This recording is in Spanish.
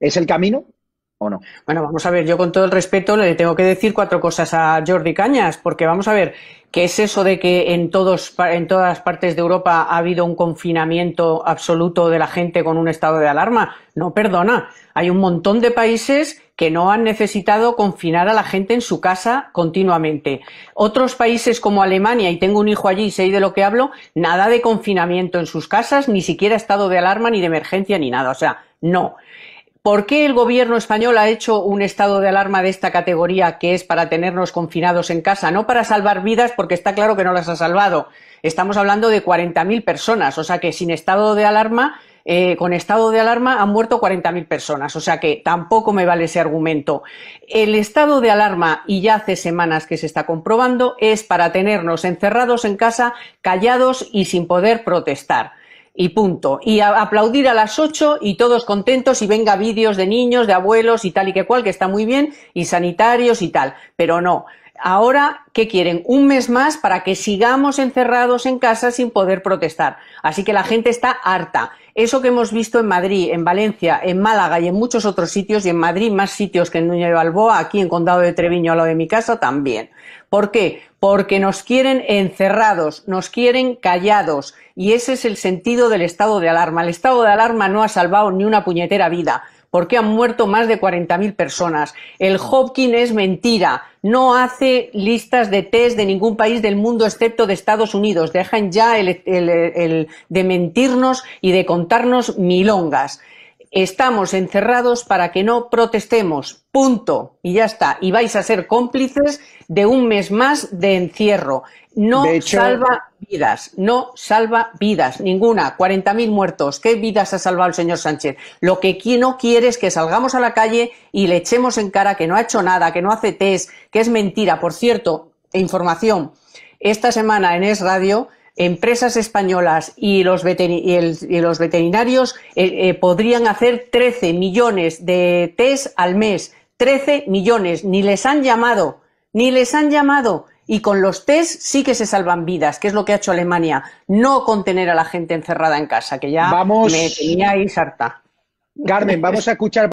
¿Es el camino o no? Bueno, vamos a ver, yo con todo el respeto le tengo que decir cuatro cosas a Jordi Cañas, porque vamos a ver, ¿qué es eso de que en, todas partes de Europa ha habido un confinamiento absoluto de la gente con un estado de alarma? No, perdona, hay un montón de países que no han necesitado confinar a la gente en su casa continuamente. Otros países como Alemania, y tengo un hijo allí y sé de lo que hablo, nada de confinamiento en sus casas, ni siquiera estado de alarma, ni de emergencia, ni nada. O sea, no. ¿Por qué el gobierno español ha hecho un estado de alarma de esta categoría que es para tenernos confinados en casa? No para salvar vidas, porque está claro que no las ha salvado. Estamos hablando de 40.000 personas, o sea que sin estado de alarma eh, con estado de alarma han muerto 40.000 personas, o sea que tampoco me vale ese argumento. El estado de alarma, y ya hace semanas que se está comprobando, es para tenernos encerrados en casa, callados y sin poder protestar y punto. Y aplaudir a las ocho y todos contentos y venga vídeos de niños, de abuelos y tal y que cual, que está muy bien, y sanitarios y tal. Pero no, ahora, ¿qué quieren? Un mes más para que sigamos encerrados en casa sin poder protestar. Así que la gente está harta. Eso que hemos visto en Madrid, en Valencia, en Málaga y en muchos otros sitios, y en Madrid más sitios que en Núñez Balboa, aquí en Condado de Treviño, a lo de mi casa también. ¿Por qué? Porque nos quieren encerrados, nos quieren callados, y ese es el sentido del estado de alarma. El estado de alarma no ha salvado ni una puñetera vida porque han muerto más de 40.000 personas. El Hopkins es mentira. No hace listas de test de ningún país del mundo excepto de Estados Unidos. Dejan ya el, de mentirnos y de contarnos milongas. Estamos encerrados para que no protestemos. Punto. Y ya está. Y vais a ser cómplices de un mes más de encierro. No salva vidas, no salva vidas, ninguna. 40.000 muertos. ¿Qué vidas ha salvado el señor Sánchez? Lo que no quiere es que salgamos a la calle y le echemos en cara que no ha hecho nada, que no hace test, que es mentira. Por cierto, información. Esta semana en Es Radio empresas españolas y los, veterinarios eh, eh, podrían hacer 13 millones de test al mes. 13 millones. Ni les han llamado. Ni les han llamado. Y con los test sí que se salvan vidas, que es lo que ha hecho Alemania. No contener a la gente encerrada en casa, que ya me teníais harta. Carmen, vamos a escuchar.